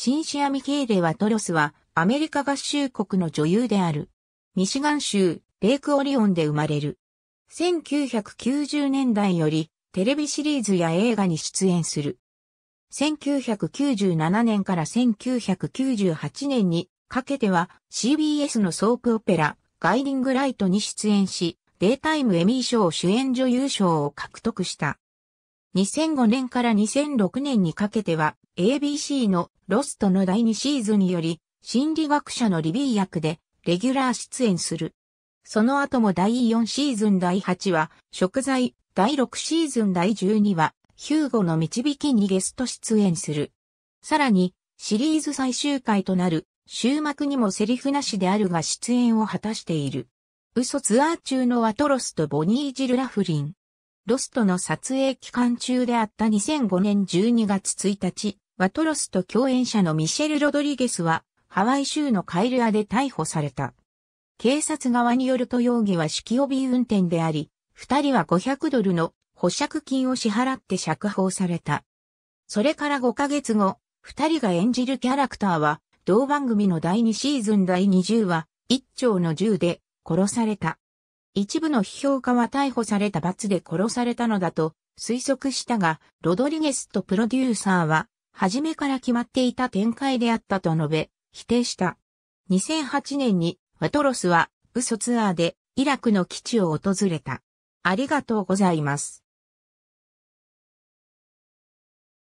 シンシア・ミケーレ・ワトロスは、アメリカ合衆国の女優である。ミシガン州、レイクオリオンで生まれる。1990年代より、テレビシリーズや映画に出演する。1997年から1998年にかけては CBS のソープオペラ、ガイディングライトに出演し、デイタイムエミー賞主演女優賞を獲得した。2005年から2006年にかけては ABC のロストの第2シーズンにより心理学者のリビー役でレギュラー出演する。その後も第4シーズン第8話、食材、第6シーズン第12話、ヒューゴの導きにゲスト出演する。さらに、シリーズ最終回となる、終幕にもセリフなしであるが出演を果たしている。嘘ツアー中のアトロスとボニー・ジル・ラフリン。ロストの撮影期間中であった2005年12月1日、ワトロスと共演者のミシェル・ロドリゲスは、ハワイ州のカイルアで逮捕された。警察側によると容疑は酒気帯び運転であり、二人は500ドルの保釈金を支払って釈放された。それから5ヶ月後、二人が演じるキャラクターは、同番組の第2シーズン第20話、一丁の銃で殺された。一部の批評家は逮捕された罰で殺されたのだと推測したが、ロドリゲスとプロデューサーは、初めから決まっていた展開であったと述べ、否定した。2008年に、ワトロスは、嘘ツアーで、イラクの基地を訪れた。ありがとうございます。